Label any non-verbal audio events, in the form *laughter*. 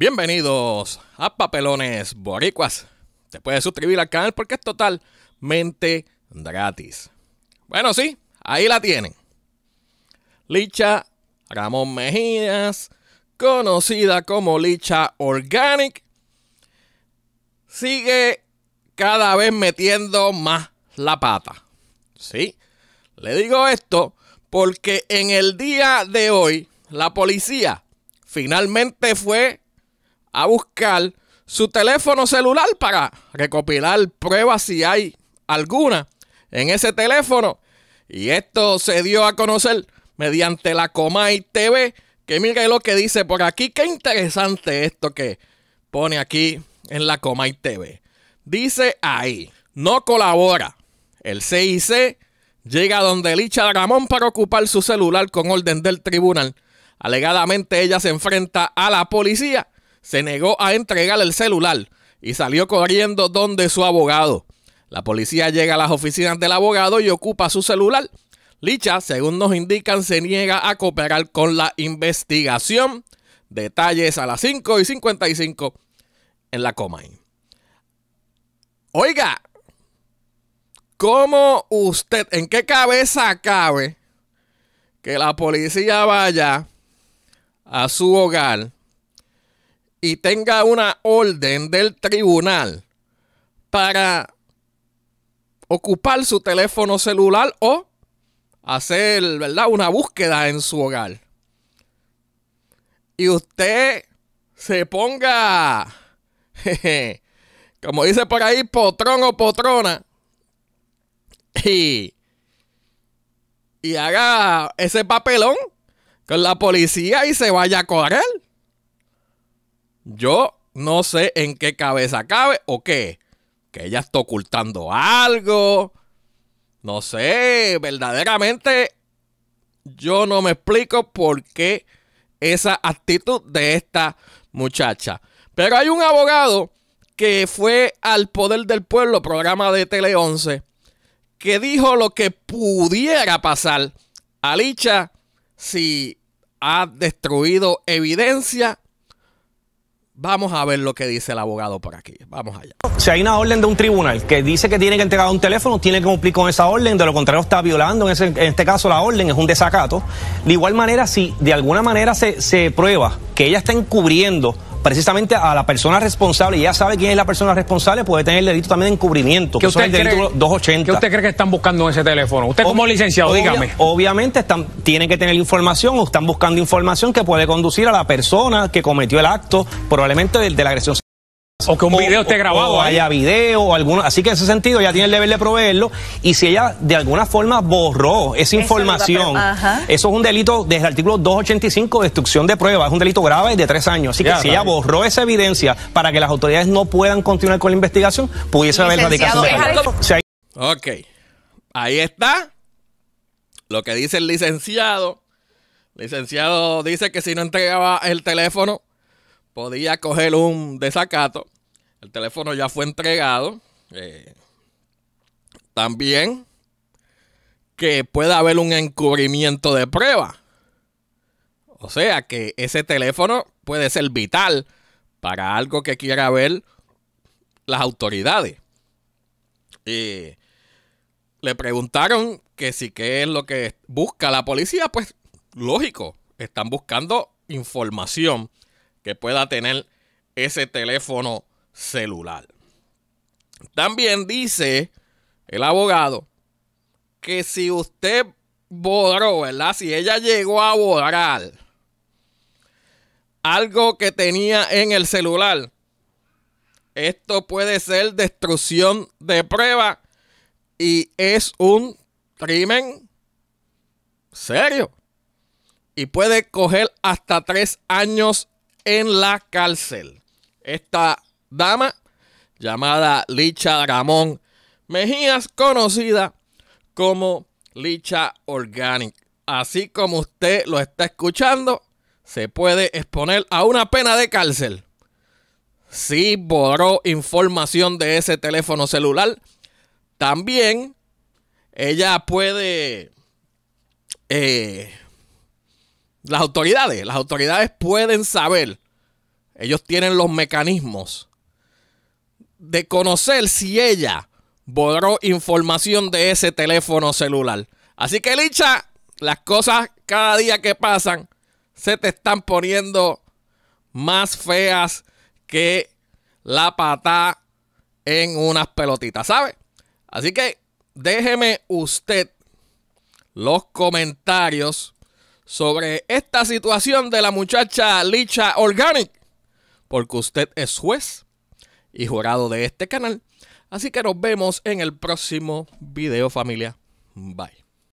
Bienvenidos a Papelones Boricuas. Te puedes suscribir al canal porque es totalmente gratis. Bueno, sí, ahí la tienen. Licha Ramón Mejías, conocida como Licha Organic, sigue cada vez metiendo más la pata. Sí, le digo esto porque en el día de hoy la policía finalmente fue a buscar su teléfono celular para recopilar pruebas si hay alguna en ese teléfono. Y esto se dio a conocer mediante la Comay TV. Que mire lo que dice por aquí. Qué interesante esto que pone aquí en la Comay TV. Dice ahí, no colabora. El CIC llega donde Licha Ramón para ocupar su celular con orden del tribunal. Alegadamente ella se enfrenta a la policía se negó a entregar el celular y salió corriendo donde su abogado. La policía llega a las oficinas del abogado y ocupa su celular. Licha, según nos indican, se niega a cooperar con la investigación. Detalles a las 5 y 55 en la coma. Oiga, ¿cómo usted, en qué cabeza cabe que la policía vaya a su hogar y tenga una orden del tribunal para ocupar su teléfono celular o hacer, ¿verdad?, una búsqueda en su hogar. Y usted se ponga, *laughs* como dice por ahí, potrón o potrona, y, y haga ese papelón con la policía y se vaya a correr. Yo no sé en qué cabeza cabe o qué. Que ella está ocultando algo. No sé, verdaderamente yo no me explico por qué esa actitud de esta muchacha. Pero hay un abogado que fue al Poder del Pueblo, programa de Tele 11, que dijo lo que pudiera pasar a Licha si ha destruido evidencia Vamos a ver lo que dice el abogado por aquí. Vamos allá. Si hay una orden de un tribunal que dice que tiene que entregar un teléfono, tiene que cumplir con esa orden, de lo contrario está violando, en, este caso la orden es un desacato. De igual manera, si de alguna manera se prueba que ella está encubriendo precisamente a la persona responsable y ya sabe quién es la persona responsable, puede tener el delito también de encubrimiento. que usted es el delito 280. ¿Qué usted cree que están buscando en ese teléfono? Usted como licenciado, dígame. Obviamente están, tienen que tener información o están buscando información que puede conducir a la persona que cometió el acto, probablemente del de la agresión o que un video esté grabado. O haya video alguno. Así que en ese sentido ya tiene el deber de proveerlo. Y si ella de alguna forma borró esa información, eso es un delito desde el artículo 285, destrucción de pruebas. Es un delito grave de tres años. Así que si ella borró esa evidencia para que las autoridades no puedan continuar con la investigación, pudiese haber radicación Ok. Ahí está lo que dice el licenciado. Licenciado dice que si no entregaba el teléfono, podía coger un desacato. El teléfono ya fue entregado. Eh, también que pueda haber un encubrimiento de prueba. O sea que ese teléfono puede ser vital para algo que quiera ver las autoridades. le preguntaron que si qué es lo que busca la policía, pues lógico, están buscando información que pueda tener ese teléfono celular. También dice el abogado que si usted borró, ¿verdad? Si ella llegó a borrar algo que tenía en el celular, esto puede ser destrucción de prueba y es un crimen serio. Y puede coger hasta tres años en la cárcel. Esta dama, llamada Licha Ramón Mejías, conocida como Licha Organic. Así como usted lo está escuchando, se puede exponer a una pena de cárcel. Si borró información de ese teléfono celular, también ella puede eh, las autoridades, las autoridades pueden saber. Ellos tienen los mecanismos de conocer si ella borró información de ese teléfono celular. Así que, Licha, las cosas cada día que pasan se te están poniendo más feas que la pata en unas pelotitas, ¿sabe? Así que déjeme usted los comentarios sobre esta situación de la muchacha Licha Organic, porque usted es juez y jurado de este canal. Así que nos vemos en el próximo video familia. Bye.